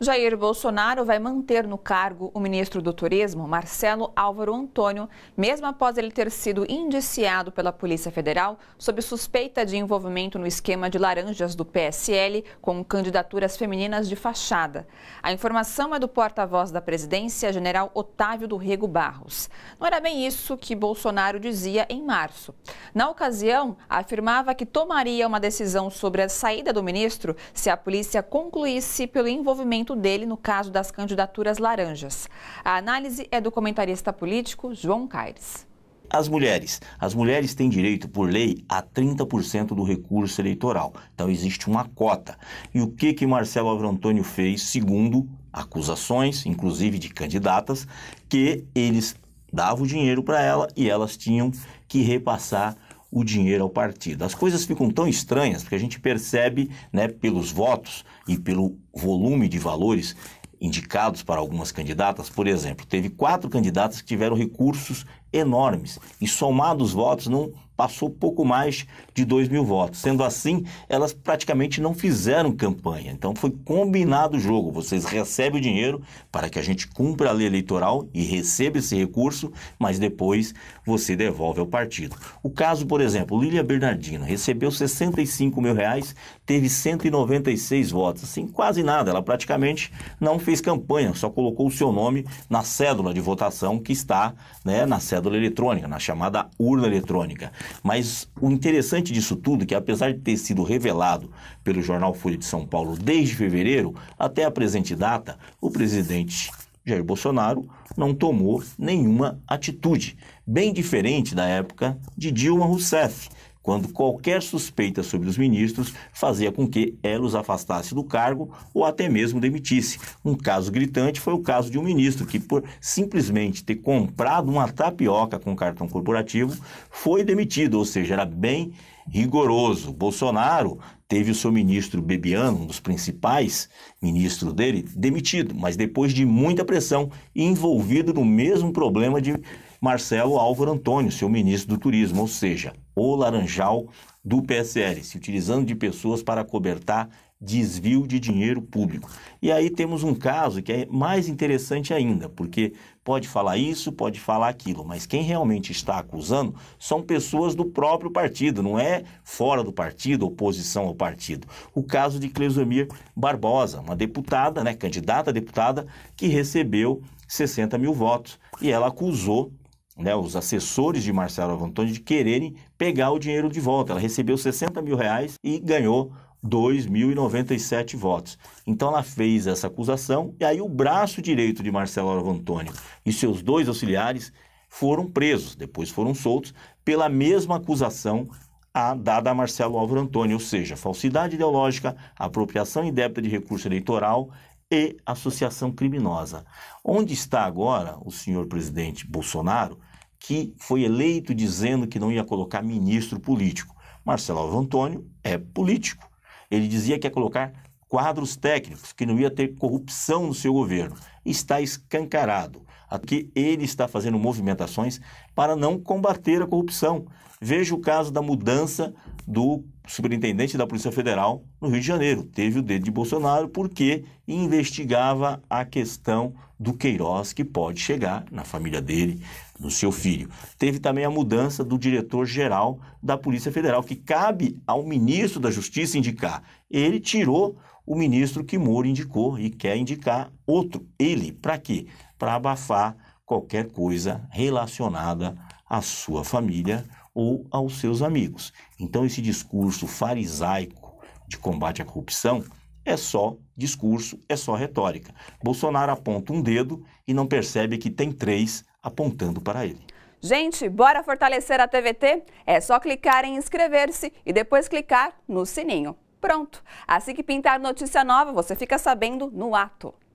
Jair Bolsonaro vai manter no cargo o ministro do Turismo, Marcelo Álvaro Antônio, mesmo após ele ter sido indiciado pela Polícia Federal sob suspeita de envolvimento no esquema de laranjas do PSL com candidaturas femininas de fachada. A informação é do porta-voz da presidência, general Otávio do Rego Barros. Não era bem isso que Bolsonaro dizia em março. Na ocasião, afirmava que tomaria uma decisão sobre a saída do ministro se a polícia concluísse pelo envolvimento posicionamento dele no caso das candidaturas laranjas. A análise é do comentarista político João Caires. As mulheres. As mulheres têm direito, por lei, a 30% do recurso eleitoral. Então existe uma cota. E o que que Marcelo Avrantônio fez, segundo acusações, inclusive de candidatas, que eles davam o dinheiro para ela e elas tinham que repassar o dinheiro ao partido. As coisas ficam tão estranhas porque a gente percebe, né, pelos votos e pelo volume de valores indicados para algumas candidatas, por exemplo, teve quatro candidatas que tiveram recursos enormes e somados os votos não passou pouco mais de 2 mil votos. Sendo assim, elas praticamente não fizeram campanha. Então foi combinado o jogo. Vocês recebem o dinheiro para que a gente cumpra a lei eleitoral e receba esse recurso, mas depois você devolve ao partido. O caso, por exemplo, Lília Bernardino recebeu 65 mil reais, teve 196 votos. Assim, quase nada. Ela praticamente não fez campanha, só colocou o seu nome na cédula de votação que está né, na cédula cédula eletrônica, na chamada urna eletrônica. Mas o interessante disso tudo é que, apesar de ter sido revelado pelo jornal Folha de São Paulo desde fevereiro até a presente data, o presidente Jair Bolsonaro não tomou nenhuma atitude, bem diferente da época de Dilma Rousseff quando qualquer suspeita sobre os ministros fazia com que ela os afastasse do cargo ou até mesmo demitisse. Um caso gritante foi o caso de um ministro que, por simplesmente ter comprado uma tapioca com cartão corporativo, foi demitido, ou seja, era bem rigoroso. Bolsonaro teve o seu ministro Bebiano, um dos principais ministros dele, demitido, mas depois de muita pressão, envolvido no mesmo problema de Marcelo Álvaro Antônio, seu ministro do Turismo, ou seja, ou Laranjal do PSL, se utilizando de pessoas para cobertar desvio de dinheiro público. E aí temos um caso que é mais interessante ainda, porque pode falar isso, pode falar aquilo, mas quem realmente está acusando são pessoas do próprio partido, não é fora do partido, oposição ao partido. O caso de Cleusomir Barbosa, uma deputada, né, candidata a deputada, que recebeu 60 mil votos e ela acusou né, os assessores de Marcelo Avantoni de quererem pegar o dinheiro de volta. Ela recebeu 60 mil reais e ganhou 2.097 votos. Então ela fez essa acusação e aí o braço direito de Marcelo Avantoni e seus dois auxiliares foram presos, depois foram soltos pela mesma acusação a dada a Marcelo Álvaro Antônio, ou seja, falsidade ideológica, apropriação indébita de recurso eleitoral e associação criminosa. Onde está agora o senhor presidente Bolsonaro que foi eleito dizendo que não ia colocar ministro político. Marcelo Alvo Antônio é político. Ele dizia que ia colocar quadros técnicos, que não ia ter corrupção no seu governo. Está escancarado. Aqui ele está fazendo movimentações para não combater a corrupção. Veja o caso da mudança do superintendente da Polícia Federal no Rio de Janeiro. Teve o dedo de Bolsonaro porque investigava a questão do Queiroz que pode chegar na família dele, no seu filho. Teve também a mudança do diretor-geral da Polícia Federal, que cabe ao ministro da Justiça indicar. Ele tirou o ministro que Moro indicou e quer indicar outro, ele, para quê? Para abafar qualquer coisa relacionada à sua família ou aos seus amigos. Então, esse discurso farisaico de combate à corrupção é só discurso, é só retórica. Bolsonaro aponta um dedo e não percebe que tem três apontando para ele. Gente, bora fortalecer a TVT? É só clicar em inscrever-se e depois clicar no sininho. Pronto! Assim que pintar notícia nova, você fica sabendo no ato.